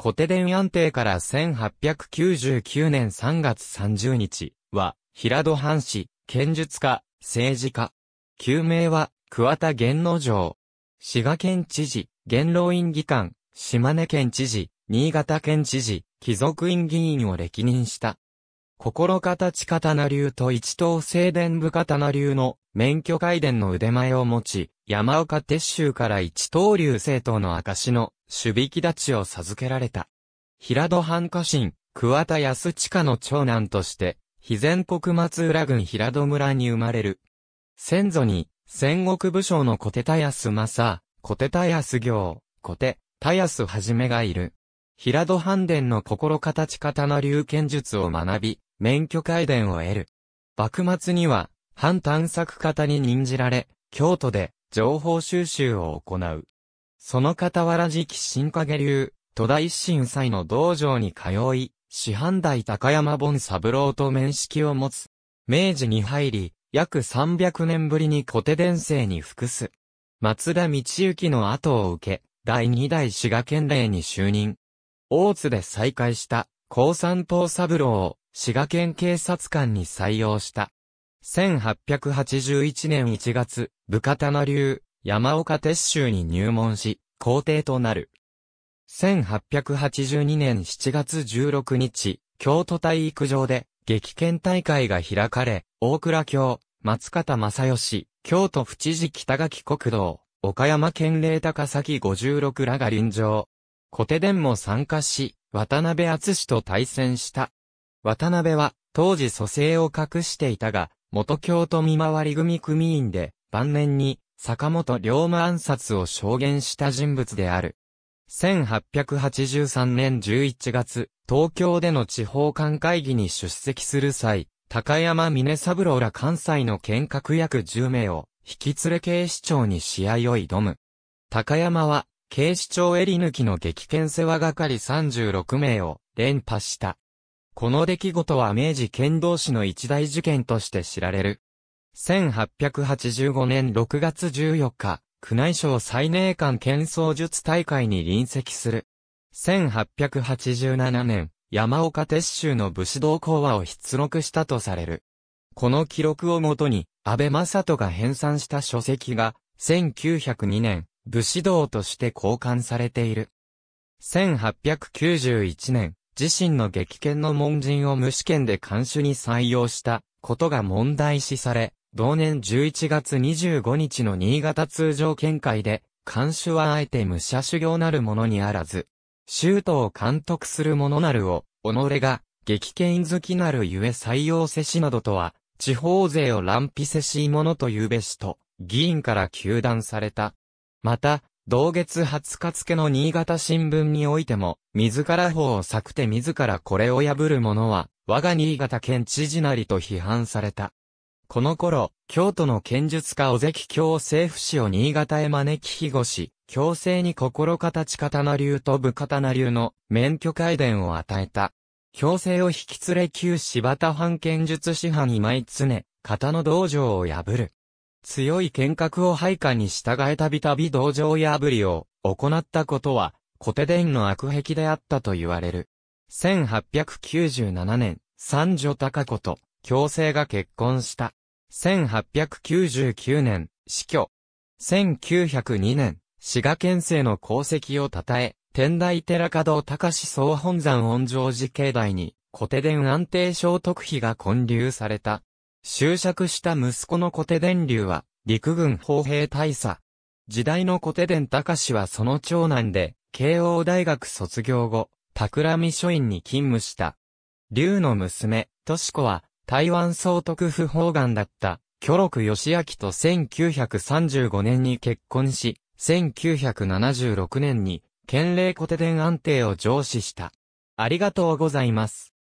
小手伝安定から1899年3月30日は、平戸藩士、剣術家、政治家。旧名は、桑田玄之丞。滋賀県知事、元老院議官、島根県知事、新潟県知事、貴族院議員を歴任した。心形刀流と一等正殿部刀流の免許改伝の腕前を持ち、山岡鉄州から一刀流政党の証の守備木立ちを授けられた。平戸藩家臣、桑田康親の長男として、肥前国松浦郡平戸村に生まれる。先祖に、戦国武将の小手田康政、小手田康行、小手、田康はじめがいる。平戸藩伝の心形刀流剣術を学び、免許改伝を得る。幕末には、反探索方に任じられ、京都で情報収集を行う。その傍ら時期新影流、戸田一心祭の道場に通い、師範代高山本三郎と面識を持つ。明治に入り、約300年ぶりに小手伝生に服す。松田道行の後を受け、第二代滋賀県令に就任。大津で再会した、高三島三郎を滋賀県警察官に採用した。1881年1月、部方の流、山岡鉄州に入門し、皇帝となる。1882年7月16日、京都体育場で、激剣大会が開かれ、大倉京、松方正義、京都府知事北垣国道、岡山県令高崎56らが臨場。小手伝も参加し、渡辺厚と対戦した。渡辺は、当時蘇生を隠していたが、元京都見回り組組員で、晩年に、坂本龍馬暗殺を証言した人物である。1883年11月、東京での地方官会議に出席する際、高山峰三郎ら関西の見学約10名を引き連れ警視庁に試合を挑む。高山は、警視庁襟抜きの激剣世話係36名を連覇した。この出来事は明治剣道士の一大事件として知られる。1885年6月14日、宮内省最寧館剣装術大会に臨席する。1887年、山岡鉄州の武士道講話を出録したとされる。この記録をもとに、安倍正人が編纂した書籍が、1902年、武士道として交換されている。1891年、自身の激剣の門人を無試験で監修に採用したことが問題視され、同年11月25日の新潟通常見解で、監修はあえて武者修行なるものにあらず、シュを監督する者なるを、己が、激剣好きなるゆえ採用せしなどとは、地方税を乱費せし者というべしと、議員から求断された。また、同月20日付の新潟新聞においても、自ら法をくて自らこれを破る者は、我が新潟県知事なりと批判された。この頃、京都の剣術家尾関京政府氏を新潟へ招き庇護し、強制に心形刀流と部刀流の免許改伝を与えた。強制を引き連れ旧柴田藩剣術師範今井常、型の道場を破る。強い剣閣を配下に従えたびたび道場破りを行ったことは、コテデンの悪癖であったと言われる。1897年、三女高子と、強制が結婚した。1899年、死去。1902年、滋賀県政の功績を称え、天台寺門高志総本山恩城寺境内に、コテデン安定聖徳碑が建立された。就職した息子の小手伝流は、陸軍砲兵大佐。時代の小手伝隆はその長男で、慶応大学卒業後、企み書院に勤務した。劉の娘、敏子は、台湾総督府法官だった、巨六義明と1935年に結婚し、1976年に、県令小手伝安定を上司した。ありがとうございます。